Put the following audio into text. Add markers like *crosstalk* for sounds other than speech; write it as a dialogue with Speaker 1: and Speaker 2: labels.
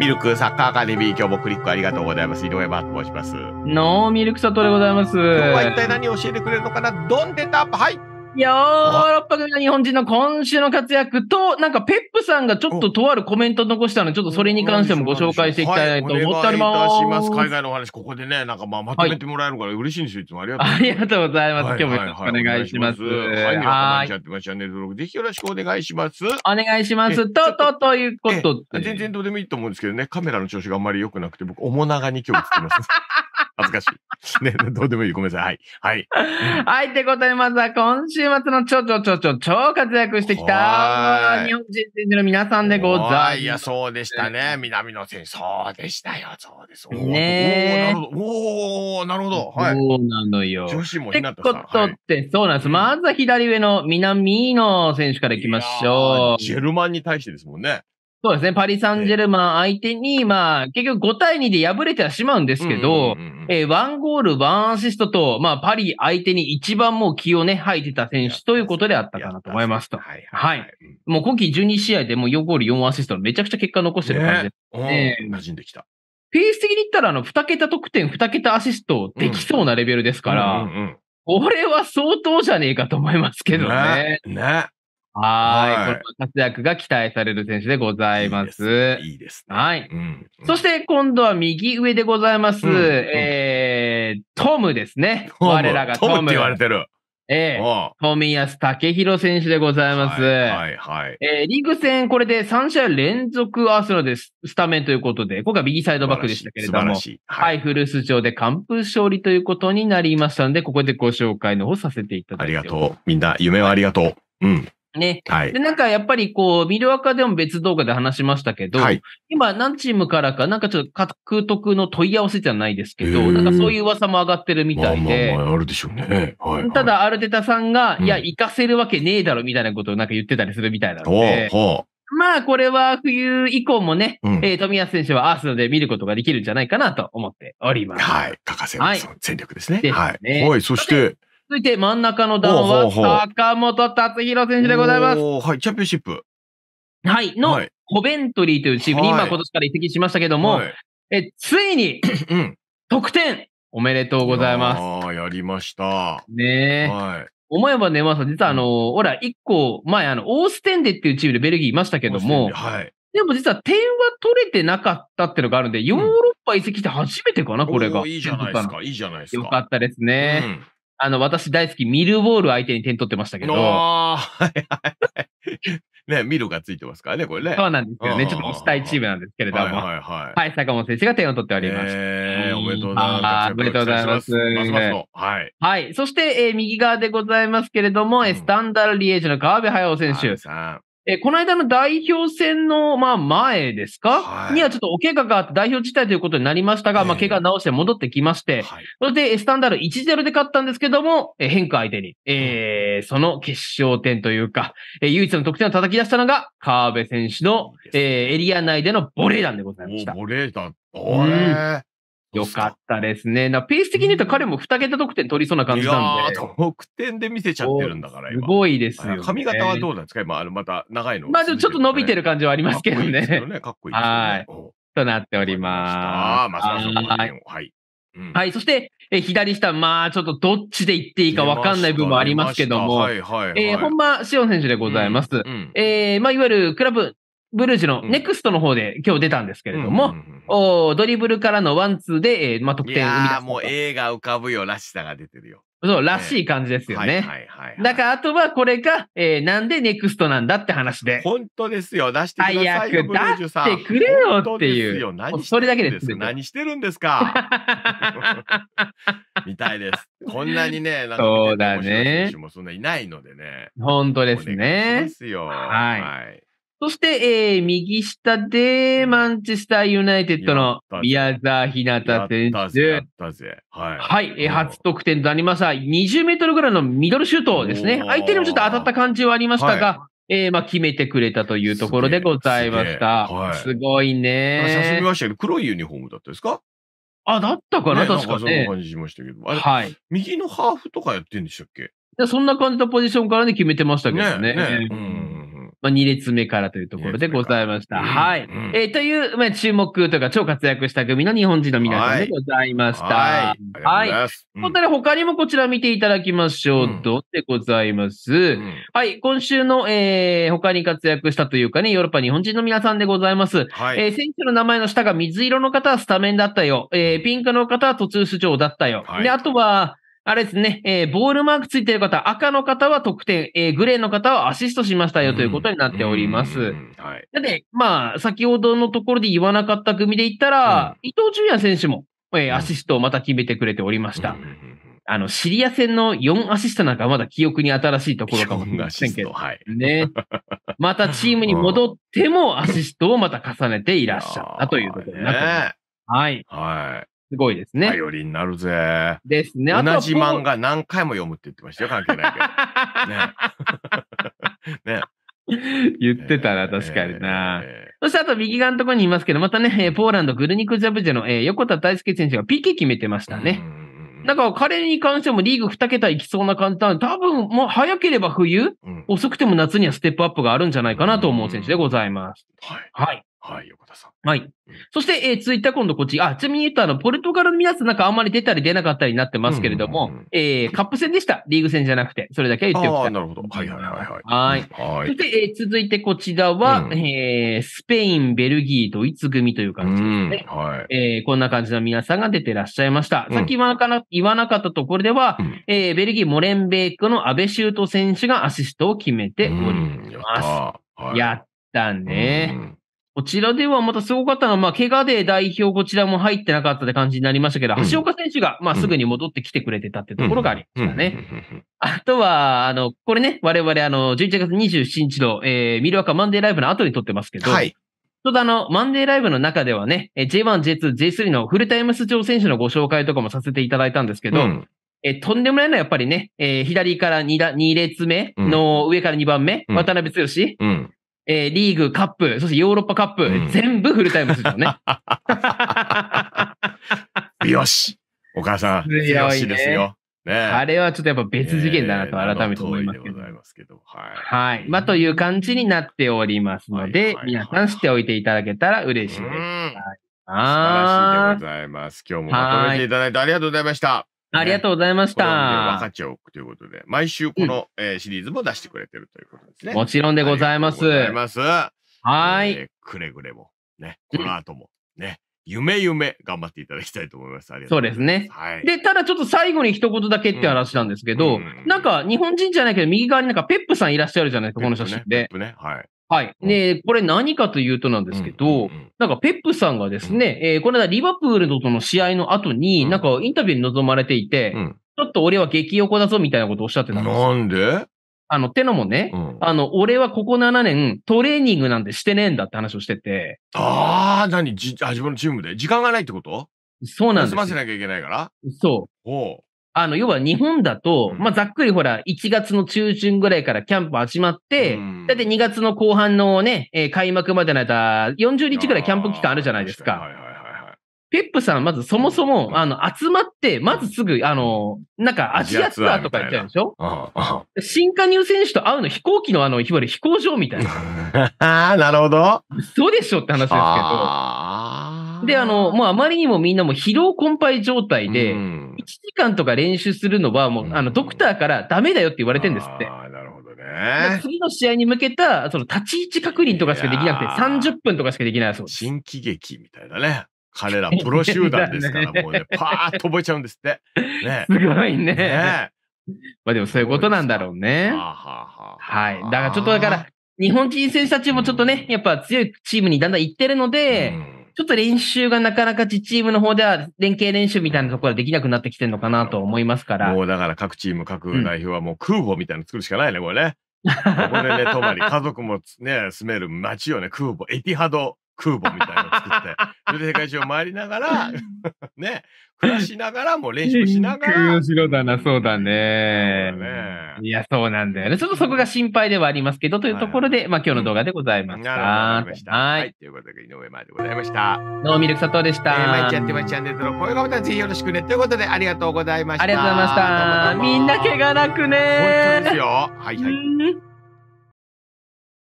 Speaker 1: ミルクサッカーアカデミー、今日もクリックありがとうございます。井上マーと申します。ノーミルクサトでございます。今日は一体何を教えてくれるのかなどん
Speaker 2: でたはいヨーロッパ組の日本人の今週の活躍と、なんかペップさんがちょっととあるコメント残したので、ちょっとそれに関してもご紹介していきたいなと思っております。はい、いたします。海外の
Speaker 1: お話、ここでね、なんかまあまとめてもらえるから嬉しいんですよ。いつもありがとうございます。ありがとうござい
Speaker 2: ます。今日もよろしくお願いします。はい、はいは
Speaker 1: い、チャンネル登録ぜひよろしくお願いします。お
Speaker 2: 願いします。と、と、という
Speaker 1: こと全然どうでもいいと思うんですけどね、カメラの調子があんまり良くなくて、僕、面長に今日映ってます。恥ずかしい。*laughs* ね、どうでもいい。ごめんなさい。はい。はい。
Speaker 2: はい。ってことで、まずは今週末の超超超超超活躍してきた日本人選手の皆さんでございます。い
Speaker 1: や、そうでしたね。南野選手。そうでしたよ。そうです。ねおおなるほど。
Speaker 2: はい。そうなの
Speaker 1: よ。女子もなたさん。ってこ
Speaker 2: とって、はい、そうなんです。まずは左上の南野選手からいきましょう。ジェルマンに対してですもんね。そうですね。パリ・サンジェルマン相手に、まあ、結局5対2で敗れてはしまうんですけど、ワン1ゴール、1アシストと、まあ、パリ相手に一番もう気をね、吐いてた選手ということであったかなと思いますと。はい、はいはい、もう今季12試合でもう4ゴール、4アシストめちゃくちゃ結果残してる感じですね。馴染んできた。ペース的に言ったら、あの、2桁得点、2桁アシストできそうなレベルですから、これは相当じゃねえかと思いますけどね。ね。ねはい。この活躍が期待される選手でございます。いいですね。はい。そして今度は右上でございます。えー、トムですね。我らがトム。トムって言われてる。ええ、富安武弘選手でございます。はい、はい、えー、リーグ戦、これで3試合連続アーセナルでスタメンということで、今回右サイドバックでしたけれども、はい、はい、フル出で完封勝利ということになりましたので、ここでご紹介の
Speaker 1: 方させていただきます。ありがとう。みんな、夢はありがとう。うん。
Speaker 2: ね。はい。で、なんかやっぱりこう、ミルアカでも別動画で話しましたけど、はい、今何チームからか、なんかちょっと獲得の問い合わせじゃないですけど、なんかそういう噂も上がってるみたいで。まあ、まああるでしょうね。はい、はい、ただ、アルテタさんが、いや、行かせるわけねえだろみたいなことをなんか言ってたりするみたいなので。ほうまあ、これは冬以降もね、うん、えー、富安選手はアースので見ることができるんじゃな
Speaker 1: いかなと思っております。はい。欠かせはい、戦力ですね。はい。はい、そして、
Speaker 2: 続いて真ん中の段は、坂本達弘選手でございます。
Speaker 1: はい、チャンピオンシップ。
Speaker 2: はい、の、はい、コベントリーというチームに、今今年から移籍しましたけども、はい、え、ついに、うん、得点おめでとうございます。ああ、やりました。ねえ。はい。思えばね、まさ、実はあの、ほら一個前、あの、オーステンデっていうチームでベルギーいましたけども、はい。でも実は点は取れてなかったっていうのがあるんで、ヨーロッパ移籍って初めてかな、うん、これが。いいじゃないですか、い
Speaker 1: いじゃないですか。よかっ
Speaker 2: たですね。うんあの、私大好き、ミルウォール相手に点取ってましたけど。はいはいはい。*laughs* ね、ミルが
Speaker 1: ついてますからね、これね。そうなんですよね。ちょっと押したいチームなんですけれども。はいはいはい。はい、坂本選手が点を取っておりましえおめでとうございます。おめでとうございます。はい。
Speaker 2: はい。そして、えー、右側でございますけれども、うん、スタンダルリエージの川辺駿選
Speaker 1: 手。
Speaker 2: えこの間の代表戦の、まあ、前ですか、はい、にはちょっとお怪我があって代表自体ということになりましたが、えー、まあ、怪我直して戻ってきまして、はい、それでスタンダード1-0で勝ったんですけども、え変化相手に、えー、その決勝点というか、え唯一の得点を叩き出したのが、河辺選手の、えー、エリア内でのボレー弾でございました。ボレー弾。
Speaker 1: おー、うん
Speaker 2: よかったですね。なペース的に言うと彼も2桁得点取りそうな感じなんで。いや
Speaker 1: 得点で見せちゃってるんだから、今。すごいですよ、ね、髪型はどうなんですか今、あの、また長いの、ね、まあ、ちょっと伸びてる感じはありますけどね。かっこいいですよね。いいすよねはい。となっております。ああ、まさには
Speaker 2: い。はいうん、はい。そして、え左下、まあ、ちょっとどっちで行っていいか分かんない部分もありますけども、はいはいはい、えー、本間紫音選手でございます。うんうん、えー、まあ、いわゆるクラブブルージュのネクストの方で今日出たんですけれども、うんうんうんおドリブルからのワンツーで、えー、まあ、得点いやもう
Speaker 1: 映画浮かぶよらしさが出てるよ。
Speaker 2: そう、らしい感じですよね。はいはいだから、あとはこれが、えー、なんでネクストなんだって話で。本
Speaker 1: 当ですよ。出してくださいよ、早くージさん。出してくれよっていう。それだけです。何してるんですか *laughs* みたいです。こんなにね、なんか、そうだね。もそんないないのでね。
Speaker 2: 本当ですね。ですよ。はい、はいそして、えー、右下で、マンチェスターユナイテッドの宮沢ひなた選手。はい。はい、えー、初得点となりました。20メートルぐらいのミドルシュートですね。相手にもちょっと当たった感じはありましたが、はいえー、まあ、決めてくれたというところでございました。すはい、すごいね。写真見ま
Speaker 1: したけど、黒いユニフォームだったですかあ、だったかな、ね、確かに、ね、そんな感じしましたけど。はい、右のハーフとかやってんでし
Speaker 2: たっけそんな感じのポジションからね、決めてましたけどね。ねねうんまあ、2列目からというところでございました。はい。うん、えー、という、まあ、注目というか、超活躍した組の日本人の皆さんでございました。はい。はい。本当に他にもこちら見ていただきましょうと、でございます。うん、はい。今週の、えー、他に活躍したというかね、ヨーロッパ日本人の皆さんでございます。はい。えー、選手の名前の下が水色の方はスタメンだったよ。えー、ピンクの方は途中出場だったよ。はい、で、あとは、あれですね、えー、ボールマークついてる方、赤の方は得点、えー、グレーの方はアシストしましたよということになっております。はい、なので、まあ、先ほどのところで言わなかった組で言ったら、うん、伊東純也選手も、えー、アシストをまた決めてくれておりました。うん、あの、シリア戦の4アシストなんかまだ記憶に新しいところかもしれませんけど、はい、ね。*laughs* またチームに
Speaker 1: 戻ってもアシストをまた重ねていらっしゃったということになってます。はい。はい。すごいですね。頼りになるぜ。ですね。同じ漫画何回も読むって言ってましたよ、関係ないけど。ね。ね *laughs* 言ってたら確かにな。え
Speaker 2: ー、そしてあと右側のところにいますけど、またね、ポーランドグルニクジャブジェの、えー、横田大輔選手が PK 決めてましたね。だから彼に関してもリーグ2桁いきそうな感じな多分、もう早ければ冬、うん、遅くても夏にはステップアップがあるんじゃないかなと思う選手でございます。はい。はいはい、横田さん。はい。そして、えー、続いては今度こっち。あ、ちなみに言うと、あの、ポルトガルの皆さんなんかあんまり出たり出なかったりになってますけれども、うんうんうん、えー、カップ戦でした。リーグ戦じゃなくて、それだけ言っておきたい。あなるほ
Speaker 1: ど。はいはいはいは
Speaker 2: い。はい。そして、えー、続いてこちらは、うん、えー、スペイン、ベルギー、ドイツ組という感じですね。うん、はい。えー、こんな感じの皆さんが出てらっしゃいました。うん、さっき言わな言わなかったところでは、うん、えー、ベルギー、モレンベークの安倍修斗選手がアシストを決めており
Speaker 1: ます。やったは
Speaker 2: い、やったね。こちらではまたすごかったのは、まあ、怪我で代表こちらも入ってなかったって感じになりましたけど、うん、橋岡選手が、まあ、すぐに戻ってきてくれてたってところがありましたね。あとは、あの、これね、我々、あの、11月27日の、えー、ミルワカマンデーライブの後に撮ってますけど、はい。ちょっとあの、マンデーライブの中ではね、J1、J2、J3 のフルタイム出場選手のご紹介とかもさせていただいたんですけど、うんえとんでもないのはやっぱりね、えー、左から 2, だ2列目の上から2番目、うん、渡辺剛、うん、えー、リーグ、カップ、そしてヨーロッパカップ、うん、全部フルタイムする場ね。
Speaker 1: *laughs* よし。お母さん、強しいですよ。
Speaker 2: ね、あれはちょっとやっぱ別次元だなと改めて思います
Speaker 1: けど。いけ
Speaker 2: どはい、はい。まあという感じになっておりま
Speaker 1: すので、皆さん知っておいていただけたら嬉しいです。は素
Speaker 2: 晴らしい
Speaker 1: でございます。今日もまとめていただいてありがとうございました。ありがとうご
Speaker 2: ざいました。分かっ
Speaker 1: ちゃおということで、毎週この、うん、えー、シリーズも出してくれてるということですね。もちろんでございます。ございます。はい、えー、くれぐれも、ね、この後も、ね、夢夢頑張っていただきたいと思います。ありがとうございます。そうですね。は
Speaker 2: い、で、ただちょっと最後に一言だけって
Speaker 1: 話なんですけど、うんうん、
Speaker 2: なんか日本人じゃないけど、右側になんかペップさんいらっしゃるじゃないですか、この写真で。ペップね。はい。はい。ね、これ何かというとなんですけど、なんかペップさんがですね、えー、この間リバプールとの試合の後に、なんかインタビューに臨まれていて、ちょっと俺は激横だぞみたいなことをおっしゃってたんですなんであの、てのもね、うん、あの、俺はここ7年トレーニン
Speaker 1: グなんてしてねえんだって話をしてて。ああ、何じあ自分のチームで時間がないってことそうなんです。休ませなきゃいけないからそう。ほう。あの、要は日本だと、まあ、ざっ
Speaker 2: くりほら、1月の中旬ぐらいからキャンプ始まって、だって2月の後半のね、えー、開幕までの間、40日ぐらいキャンプ期間あるじゃないですか。はいはいはいペップさん、まずそもそも、あの、集まって、まずすぐ、あの、なんかアジアツアーとか行っちゃうでしょ
Speaker 1: 新加入選手
Speaker 2: と会うの飛行機のあの、いわゆる飛行場みたいな。
Speaker 1: ああ、なるほど。そうでしょって話ですけ
Speaker 2: ど。で、あの、もうあまりにもみんなも疲労困憊状態で、時間とか練習するのは、もう、あの、ドクターから
Speaker 1: ダメだよって言われてんですって。ああ、なるほどね。
Speaker 2: 次の試合に向けた、その立ち位置確認とかしかできなくて、
Speaker 1: 30分とかしかできないそうです。新喜劇みたいだね。彼ら *laughs* プロ集団ですから、もうね、パーッと覚えちゃうんですって。ね、すごいね。ねまあ
Speaker 2: でもそういうことなんだろうね。はい。だからちょっとだから、
Speaker 1: 日本人選手たちもちょっ
Speaker 2: とね、やっぱ強いチームにだんだん行ってるので、うんちょっと練習がなかなかチームの方で
Speaker 1: は連携練習みたいなところはできなくなってきてるのかなと思いますから。もうだから各チーム、各代表はもう空母みたいなの作るしかないね、これね。こ
Speaker 2: こでね、泊まり、家
Speaker 1: 族もね、住める街をね、空母、エティハド空母みたいなの作って、それで世界中を回りながら、ね、暮らしながらも練習しながら。そ *laughs* うだな、そうだね。ね
Speaker 2: いや、そうなんだよね。ちょっとそこが心配ではありますけど、というところで、まあ今日の動画でございました。はい、はい。ということで、井上までございました。ノーミルク佐藤でした。えー、まいちゃん、てま
Speaker 1: ちゃんでの声がまたぜひよろしくね。ということで、ありがとうございました。ありがとうございました。みんな怪我なくね。本当ですよ。はいはい。